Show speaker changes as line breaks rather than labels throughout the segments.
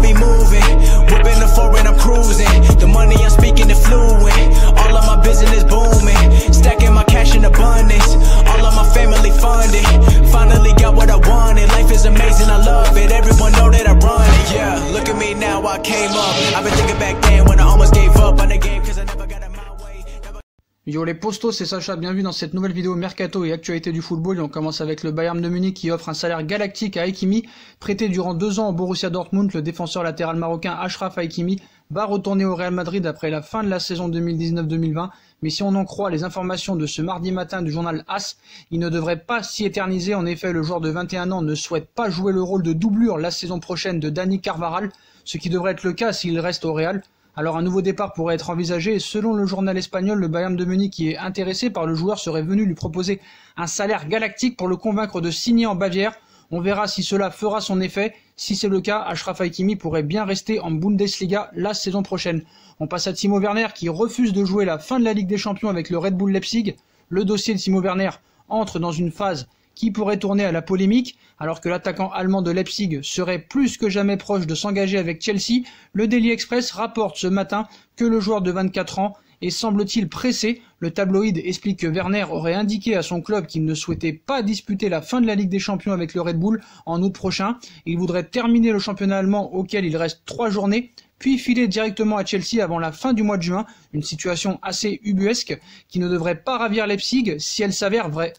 be moving. Whipping the and I'm cruising. The money I'm speaking is fluent. All of my business booming. Stacking my cash in abundance. All of my family funded. Finally got what I wanted. Life is amazing, I love it. Everyone know that I run. Yo les postos, c'est Sacha, bienvenue dans cette nouvelle vidéo Mercato et actualité du football. on commence avec le Bayern de Munich qui offre un salaire galactique à Hakimi. Prêté durant deux ans au Borussia Dortmund, le défenseur latéral marocain Ashraf Hakimi va retourner au Real Madrid après la fin de la saison 2019-2020. Mais si on en croit les informations de ce mardi matin du journal AS, il ne devrait pas s'y éterniser. En effet, le joueur de 21 ans ne souhaite pas jouer le rôle de doublure la saison prochaine de Dani Carvaral, ce qui devrait être le cas s'il reste au Real. Alors un nouveau départ pourrait être envisagé et selon le journal espagnol, le Bayern de Munich qui est intéressé par le joueur serait venu lui proposer un salaire galactique pour le convaincre de signer en Bavière. On verra si cela fera son effet. Si c'est le cas, Ashraf Hakimi pourrait bien rester en Bundesliga la saison prochaine. On passe à Timo Werner qui refuse de jouer la fin de la Ligue des Champions avec le Red Bull Leipzig. Le dossier de Timo Werner entre dans une phase qui pourrait tourner à la polémique. Alors que l'attaquant allemand de Leipzig serait plus que jamais proche de s'engager avec Chelsea, le Daily Express rapporte ce matin que le joueur de 24 ans est semble-t-il pressé. Le tabloïd explique que Werner aurait indiqué à son club qu'il ne souhaitait pas disputer la fin de la Ligue des Champions avec le Red Bull en août prochain. Il voudrait terminer le championnat allemand auquel il reste trois journées puis filer directement à Chelsea avant la fin du mois de juin, une situation assez ubuesque qui ne devrait pas ravir Leipzig si elle s'avère vraie.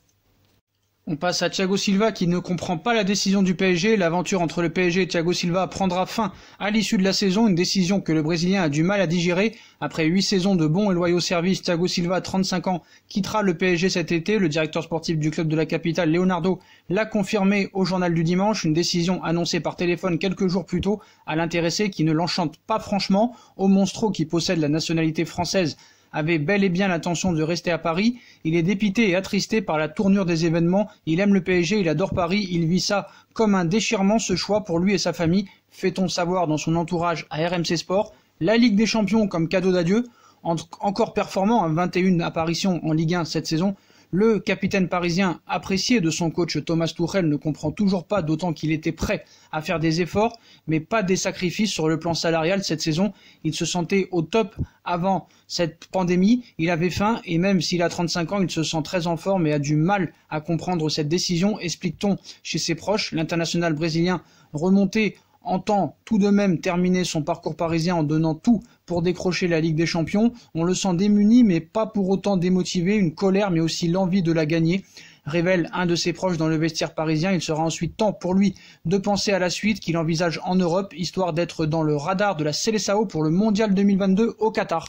On passe à Thiago Silva qui ne comprend pas la décision du PSG. L'aventure entre le PSG et Thiago Silva prendra fin à l'issue de la saison, une décision que le Brésilien a du mal à digérer. Après huit saisons de bons et loyaux services, Thiago Silva, 35 ans, quittera le PSG cet été. Le directeur sportif du club de la capitale, Leonardo, l'a confirmé au journal du dimanche, une décision annoncée par téléphone quelques jours plus tôt à l'intéressé qui ne l'enchante pas franchement, au monstro qui possède la nationalité française avait bel et bien l'intention de rester à Paris. Il est dépité et attristé par la tournure des événements. Il aime le PSG, il adore Paris, il vit ça comme un déchirement, ce choix pour lui et sa famille. Fait-on savoir dans son entourage à RMC Sport, la Ligue des Champions comme cadeau d'adieu, encore performant, à 21 apparitions en Ligue 1 cette saison, le capitaine parisien, apprécié de son coach Thomas Tuchel, ne comprend toujours pas, d'autant qu'il était prêt à faire des efforts, mais pas des sacrifices sur le plan salarial cette saison. Il se sentait au top avant cette pandémie. Il avait faim et même s'il a 35 ans, il se sent très en forme et a du mal à comprendre cette décision, explique-t-on chez ses proches. L'international brésilien remonté entend tout de même terminer son parcours parisien en donnant tout pour décrocher la Ligue des Champions. On le sent démuni, mais pas pour autant démotivé, une colère, mais aussi l'envie de la gagner révèle un de ses proches dans le vestiaire parisien. Il sera ensuite temps pour lui de penser à la suite qu'il envisage en Europe, histoire d'être dans le radar de la Célessao pour le Mondial 2022 au Qatar.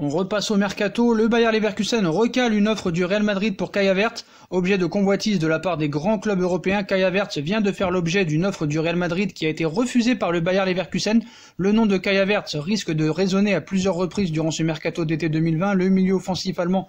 On repasse au mercato, le Bayer Leverkusen recale une offre du Real Madrid pour Kaya Vert, objet de convoitise de la part des grands clubs européens. Kaya Vert vient de faire l'objet d'une offre du Real Madrid qui a été refusée par le Bayer Leverkusen. Le nom de Kaya Vert risque de résonner à plusieurs reprises durant ce mercato d'été 2020. Le milieu offensif allemand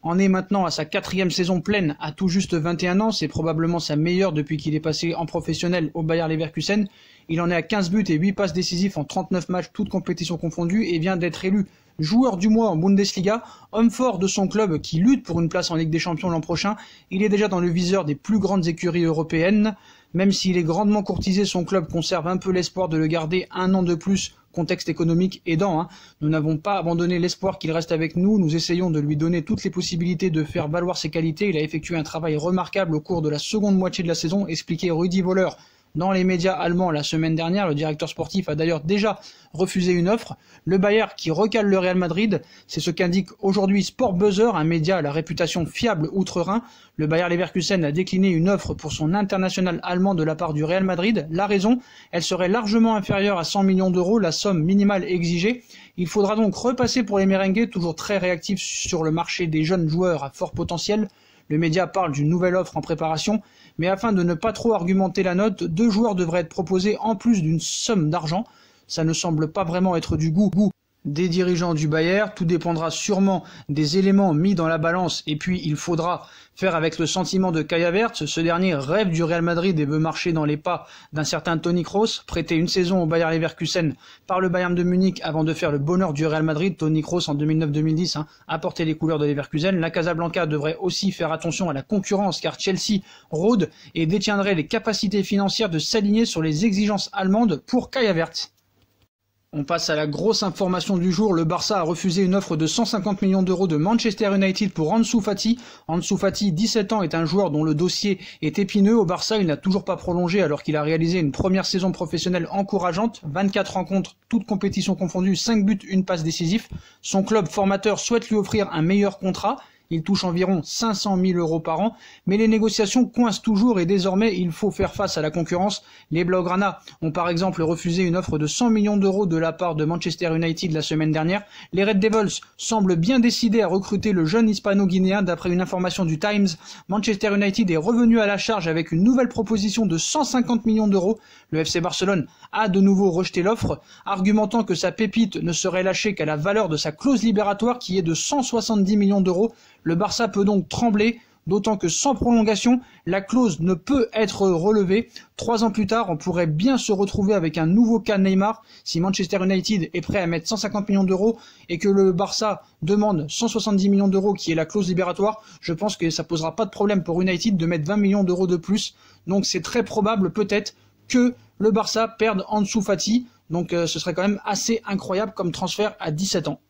en est maintenant à sa quatrième saison pleine à tout juste 21 ans. C'est probablement sa meilleure depuis qu'il est passé en professionnel au Bayer Leverkusen. Il en est à 15 buts et 8 passes décisives en 39 matchs, toutes compétitions confondues, et vient d'être élu joueur du mois en Bundesliga, homme fort de son club qui lutte pour une place en Ligue des Champions l'an prochain. Il est déjà dans le viseur des plus grandes écuries européennes. Même s'il est grandement courtisé, son club conserve un peu l'espoir de le garder un an de plus, contexte économique aidant. Hein. Nous n'avons pas abandonné l'espoir qu'il reste avec nous, nous essayons de lui donner toutes les possibilités de faire valoir ses qualités. Il a effectué un travail remarquable au cours de la seconde moitié de la saison, expliqué Rudy Voller, dans les médias allemands la semaine dernière. Le directeur sportif a d'ailleurs déjà refusé une offre. Le Bayern qui recale le Real Madrid, c'est ce qu'indique aujourd'hui Sport Buzzer, un média à la réputation fiable outre-Rhin. Le Bayern Leverkusen a décliné une offre pour son international allemand de la part du Real Madrid. La raison, elle serait largement inférieure à 100 millions d'euros, la somme minimale exigée. Il faudra donc repasser pour les merengues, toujours très réactifs sur le marché des jeunes joueurs à fort potentiel. Le média parle d'une nouvelle offre en préparation, mais afin de ne pas trop argumenter la note, deux joueurs devraient être proposés en plus d'une somme d'argent. Ça ne semble pas vraiment être du goût, goût des dirigeants du Bayern, tout dépendra sûrement des éléments mis dans la balance et puis il faudra faire avec le sentiment de Kaya Ce dernier rêve du Real Madrid et veut marcher dans les pas d'un certain Tony Kroos, prêté une saison au Bayern Leverkusen par le Bayern de Munich avant de faire le bonheur du Real Madrid. Tony Kroos en 2009-2010 hein, a porté les couleurs de Leverkusen. La Casablanca devrait aussi faire attention à la concurrence car Chelsea rôde et détiendrait les capacités financières de s'aligner sur les exigences allemandes pour Kaya on passe à la grosse information du jour. Le Barça a refusé une offre de 150 millions d'euros de Manchester United pour Ansu Fati. Ansu Fati, 17 ans, est un joueur dont le dossier est épineux. Au Barça, il n'a toujours pas prolongé alors qu'il a réalisé une première saison professionnelle encourageante. 24 rencontres, toutes compétitions confondues, 5 buts, une passe décisive. Son club formateur souhaite lui offrir un meilleur contrat. Il touche environ 500 000 euros par an, mais les négociations coincent toujours et désormais il faut faire face à la concurrence. Les Blaugrana ont par exemple refusé une offre de 100 millions d'euros de la part de Manchester United la semaine dernière. Les Red Devils semblent bien décidés à recruter le jeune hispano-guinéen d'après une information du Times. Manchester United est revenu à la charge avec une nouvelle proposition de 150 millions d'euros. Le FC Barcelone a de nouveau rejeté l'offre, argumentant que sa pépite ne serait lâchée qu'à la valeur de sa clause libératoire qui est de 170 millions d'euros. Le Barça peut donc trembler, d'autant que sans prolongation, la clause ne peut être relevée. Trois ans plus tard, on pourrait bien se retrouver avec un nouveau cas Neymar si Manchester United est prêt à mettre 150 millions d'euros et que le Barça demande 170 millions d'euros, qui est la clause libératoire. Je pense que ça posera pas de problème pour United de mettre 20 millions d'euros de plus. Donc c'est très probable peut-être que le Barça perde Ansu Fati. Donc euh, ce serait quand même assez incroyable comme transfert à 17 ans.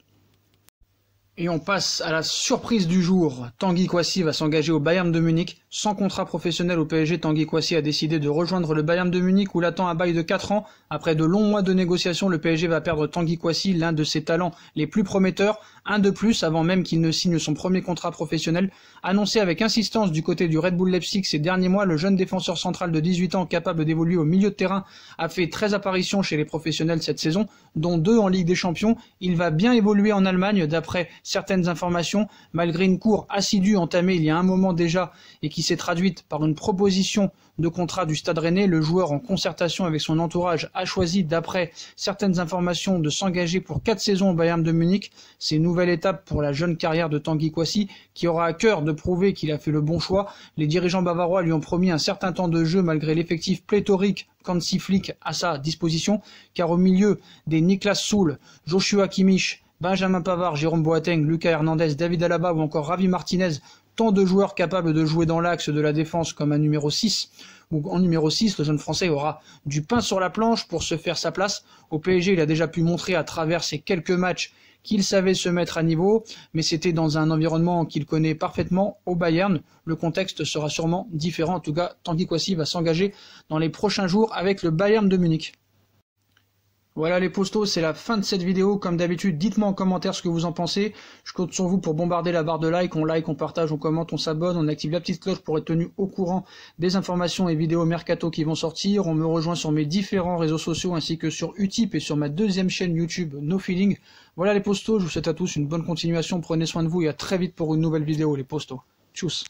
Et on passe à la surprise du jour. Tanguy Kouassi va s'engager au Bayern de Munich. Sans contrat professionnel au PSG, Tanguy Kouassi a décidé de rejoindre le Bayern de Munich où l'attend un bail de 4 ans. Après de longs mois de négociations, le PSG va perdre Tanguy Kouassi, l'un de ses talents les plus prometteurs. Un de plus avant même qu'il ne signe son premier contrat professionnel. Annoncé avec insistance du côté du Red Bull Leipzig ces derniers mois, le jeune défenseur central de 18 ans capable d'évoluer au milieu de terrain a fait 13 apparitions chez les professionnels cette saison, dont 2 en Ligue des Champions. Il va bien évoluer en Allemagne d'après certaines informations, malgré une cour assidue entamée il y a un moment déjà et qui s'est traduite par une proposition de contrat du Stade Rennais. Le joueur, en concertation avec son entourage, a choisi, d'après certaines informations, de s'engager pour quatre saisons au Bayern de Munich. C'est une nouvelle étape pour la jeune carrière de Tanguy Kwasi, qui aura à cœur de prouver qu'il a fait le bon choix. Les dirigeants bavarois lui ont promis un certain temps de jeu malgré l'effectif pléthorique qu'Ansi Flick à sa disposition, car au milieu des Niklas Soul, Joshua Kimmich, Benjamin Pavard, Jérôme Boateng, Lucas Hernandez, David Alaba ou encore Ravi Martinez, tant de joueurs capables de jouer dans l'axe de la défense comme un numéro 6. Ou en numéro 6, le jeune français aura du pain sur la planche pour se faire sa place. Au PSG, il a déjà pu montrer à travers ses quelques matchs qu'il savait se mettre à niveau, mais c'était dans un environnement qu'il connaît parfaitement au Bayern. Le contexte sera sûrement différent. En tout cas, Tanguy Kwasi va s'engager dans les prochains jours avec le Bayern de Munich. Voilà les postos, c'est la fin de cette vidéo. Comme d'habitude, dites-moi en commentaire ce que vous en pensez. Je compte sur vous pour bombarder la barre de like. On like, on partage, on commente, on s'abonne, on active la petite cloche pour être tenu au courant des informations et vidéos mercato qui vont sortir. On me rejoint sur mes différents réseaux sociaux ainsi que sur Utip et sur ma deuxième chaîne YouTube No Feeling. Voilà les postos, je vous souhaite à tous une bonne continuation. Prenez soin de vous et à très vite pour une nouvelle vidéo les postos. Tchuss